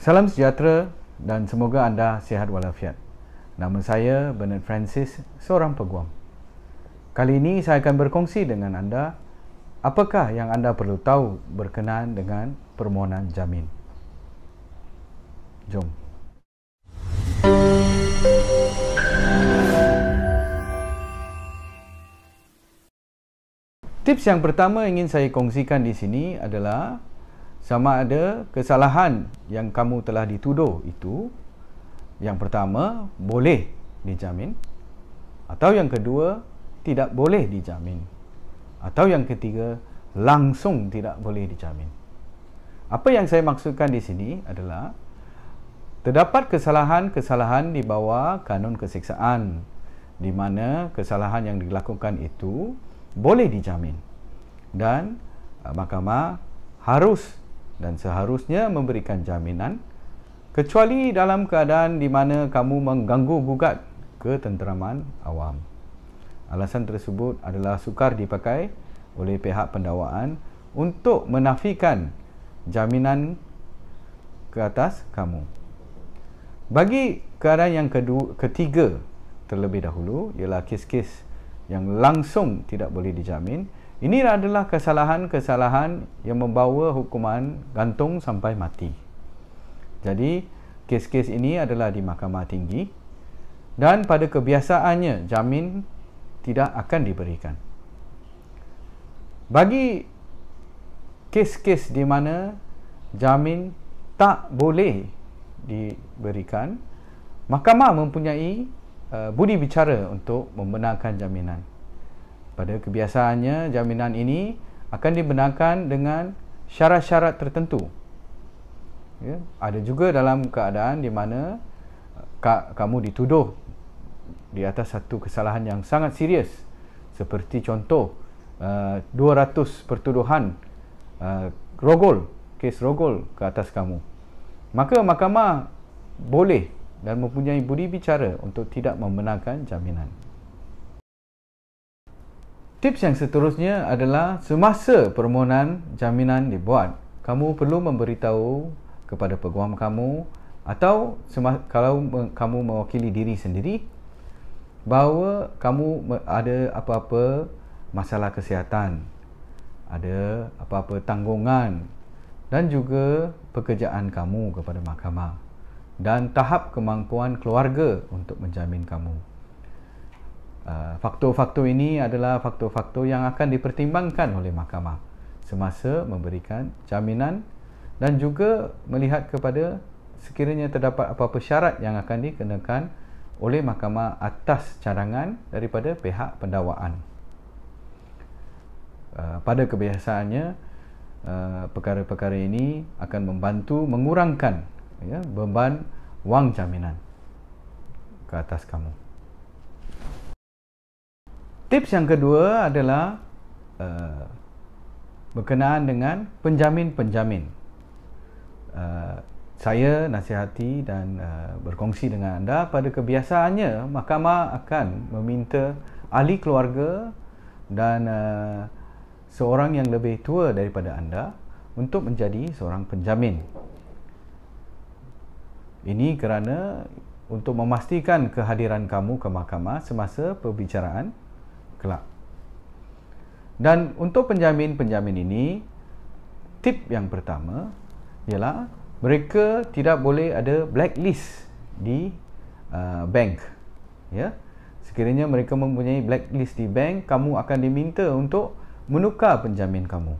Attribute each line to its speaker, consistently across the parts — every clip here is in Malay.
Speaker 1: Salam sejahtera dan semoga anda sihat walafiat. Nama saya Bernard Francis, seorang peguam. Kali ini saya akan berkongsi dengan anda apakah yang anda perlu tahu berkenaan dengan permohonan jamin. Jom. Tips yang pertama ingin saya kongsikan di sini adalah sama ada kesalahan yang kamu telah dituduh itu yang pertama boleh dijamin atau yang kedua tidak boleh dijamin atau yang ketiga langsung tidak boleh dijamin apa yang saya maksudkan di sini adalah terdapat kesalahan-kesalahan di bawah kanun kesiksaan di mana kesalahan yang dilakukan itu boleh dijamin dan eh, mahkamah harus dan seharusnya memberikan jaminan kecuali dalam keadaan di mana kamu mengganggu gugat ketenteraman awam. Alasan tersebut adalah sukar dipakai oleh pihak pendawaan untuk menafikan jaminan ke atas kamu. Bagi keadaan yang kedua, ketiga terlebih dahulu ialah kes-kes yang langsung tidak boleh dijamin ini adalah kesalahan-kesalahan yang membawa hukuman gantung sampai mati. Jadi, kes-kes ini adalah di mahkamah tinggi dan pada kebiasaannya jamin tidak akan diberikan. Bagi kes-kes di mana jamin tak boleh diberikan, mahkamah mempunyai eh, budi bicara untuk membenarkan jaminan. Pada kebiasaannya, jaminan ini akan dibenarkan dengan syarat-syarat tertentu. Ya, ada juga dalam keadaan di mana eh, ka, kamu dituduh di atas satu kesalahan yang sangat serius. Seperti contoh, uh, eh, 200 pertuduhan uh, rogol, kes rogol ke atas kamu. Maka mahkamah boleh dan mempunyai budi bicara untuk tidak membenarkan jaminan. Tips yang seterusnya adalah semasa permohonan jaminan dibuat, kamu perlu memberitahu kepada peguam kamu atau kalau kamu mewakili diri sendiri bahawa kamu ada apa-apa masalah kesihatan, ada apa-apa tanggungan dan juga pekerjaan kamu kepada mahkamah dan tahap kemampuan keluarga untuk menjamin kamu. Ah, faktor-faktor ini adalah faktor-faktor yang akan dipertimbangkan oleh mahkamah semasa memberikan jaminan dan juga melihat kepada sekiranya terdapat apa-apa syarat yang akan dikenakan oleh mahkamah atas cadangan daripada pihak pendakwaan. Ah, pada kebiasaannya, ah, perkara-perkara ini akan membantu mengurangkan ya, beban wang jaminan ke atas kamu. Tips yang kedua adalah uh, berkenaan dengan penjamin-penjamin. Uh, saya nasihati dan uh, berkongsi dengan anda pada kebiasaannya mahkamah akan meminta ahli keluarga dan uh, seorang yang lebih tua daripada anda untuk menjadi seorang penjamin. Ini kerana untuk memastikan kehadiran kamu ke mahkamah semasa perbicaraan kelak. Dan untuk penjamin-penjamin ini, tip yang pertama ialah mereka tidak boleh ada blacklist di uh, bank. Ya. Sekiranya mereka mempunyai blacklist di bank, kamu akan diminta untuk menukar penjamin kamu.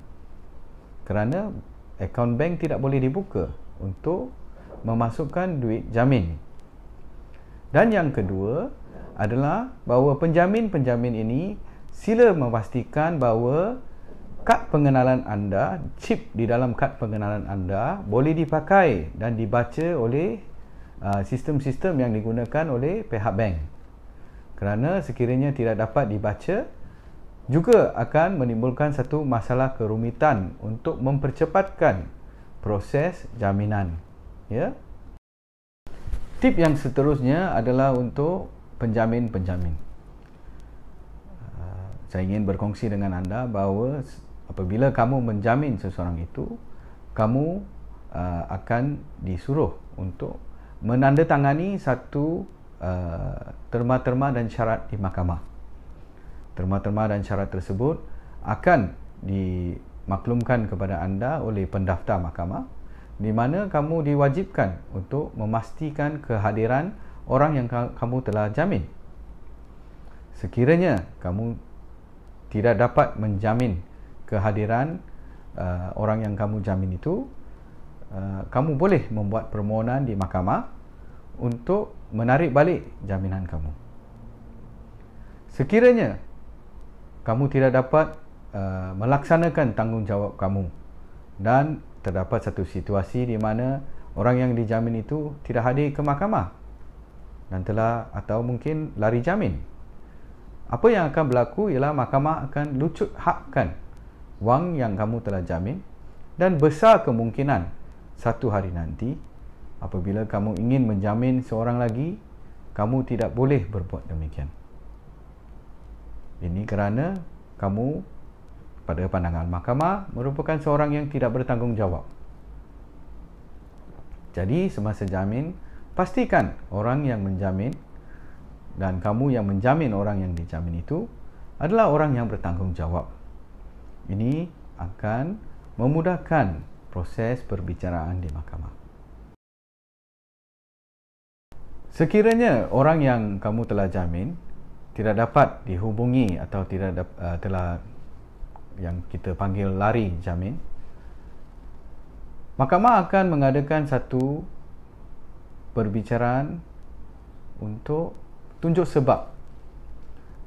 Speaker 1: Kerana akaun bank tidak boleh dibuka untuk memasukkan duit jamin. Dan yang kedua, adalah bahawa penjamin-penjamin ini sila memastikan bahawa kad pengenalan anda, chip di dalam kad pengenalan anda boleh dipakai dan dibaca oleh uh, sistem-sistem yang digunakan oleh pihak bank. Kerana sekiranya tidak dapat dibaca juga akan menimbulkan satu masalah kerumitan untuk mempercepatkan proses jaminan. Ya. Tip yang seterusnya adalah untuk penjamin-penjamin. Ah, saya ingin berkongsi dengan anda bahawa apabila kamu menjamin seseorang itu, kamu ah, akan disuruh untuk menandatangani satu ah, terma-terma dan syarat di mahkamah. Terma-terma dan syarat tersebut akan dimaklumkan kepada anda oleh pendaftar mahkamah di mana kamu diwajibkan untuk memastikan kehadiran orang yang kamu telah jamin. Sekiranya kamu tidak dapat menjamin kehadiran uh, orang yang kamu jamin itu, uh, kamu boleh membuat permohonan di mahkamah untuk menarik balik jaminan kamu. Sekiranya kamu tidak dapat uh, melaksanakan tanggungjawab kamu dan terdapat satu situasi di mana orang yang dijamin itu tidak hadir ke mahkamah dan telah atau mungkin lari jamin. Apa yang akan berlaku ialah mahkamah akan lucut hakkan wang yang kamu telah jamin dan besar kemungkinan satu hari nanti apabila kamu ingin menjamin seorang lagi, kamu tidak boleh berbuat demikian. Ini kerana kamu pada pandangan mahkamah merupakan seorang yang tidak bertanggungjawab. Jadi semasa jamin, pastikan orang yang menjamin dan kamu yang menjamin orang yang dijamin itu adalah orang yang bertanggungjawab. Ini akan memudahkan proses perbicaraan di mahkamah. Sekiranya orang yang kamu telah jamin tidak dapat dihubungi atau tidak da- eh, telah yang kita panggil lari jamin, mahkamah akan mengadakan satu perbicaraan untuk tunjuk sebab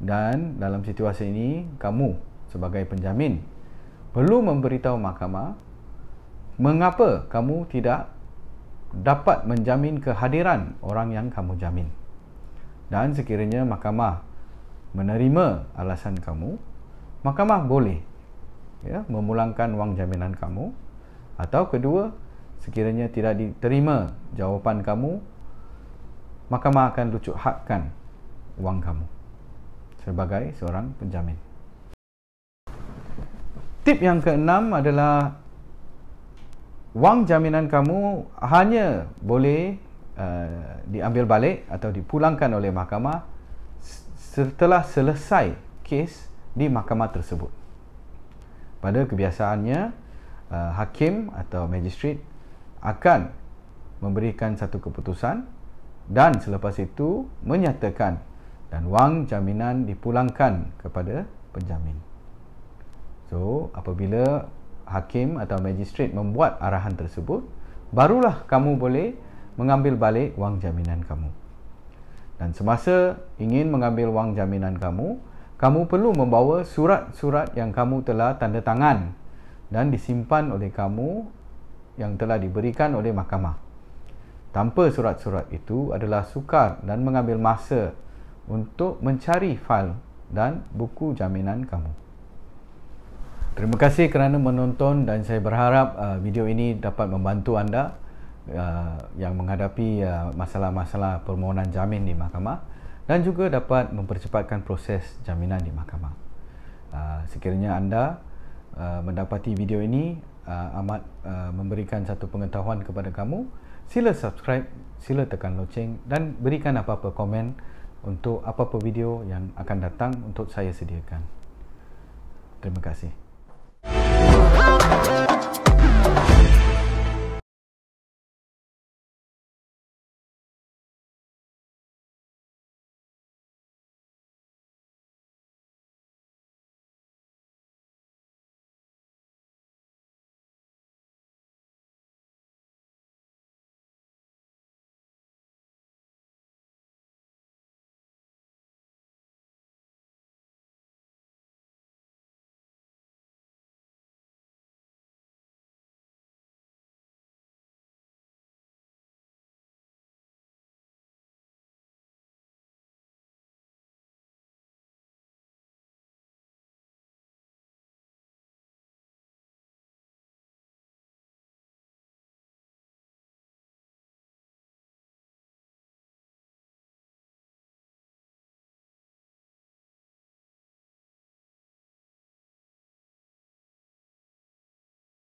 Speaker 1: dan dalam situasi ini kamu sebagai penjamin perlu memberitahu mahkamah mengapa kamu tidak dapat menjamin kehadiran orang yang kamu jamin dan sekiranya mahkamah menerima alasan kamu mahkamah boleh ya memulangkan wang jaminan kamu atau kedua Sekiranya tidak diterima jawapan kamu, mahkamah akan lucut hakkan wang kamu sebagai seorang penjamin. Tip yang keenam adalah wang jaminan kamu hanya boleh uh, diambil balik atau dipulangkan oleh mahkamah setelah selesai kes di mahkamah tersebut. Pada kebiasaannya, uh, hakim atau magistrate akan memberikan satu keputusan dan selepas itu menyatakan dan wang jaminan dipulangkan kepada penjamin. So, apabila hakim atau magistrat membuat arahan tersebut, barulah kamu boleh mengambil balik wang jaminan kamu. Dan semasa ingin mengambil wang jaminan kamu, kamu perlu membawa surat-surat yang kamu telah tanda tangan dan disimpan oleh kamu yang telah diberikan oleh mahkamah. Tanpa surat-surat itu adalah sukar dan mengambil masa untuk mencari fail dan buku jaminan kamu. Terima kasih kerana menonton dan saya berharap uh, video ini dapat membantu anda uh, yang menghadapi uh, masalah-masalah permohonan jamin di mahkamah dan juga dapat mempercepatkan proses jaminan di mahkamah. Uh, sekiranya anda uh, mendapati video ini uh, amat uh, memberikan satu pengetahuan kepada kamu sila subscribe sila tekan loceng dan berikan apa-apa komen untuk apa-apa video yang akan datang untuk saya sediakan terima kasih Thank you.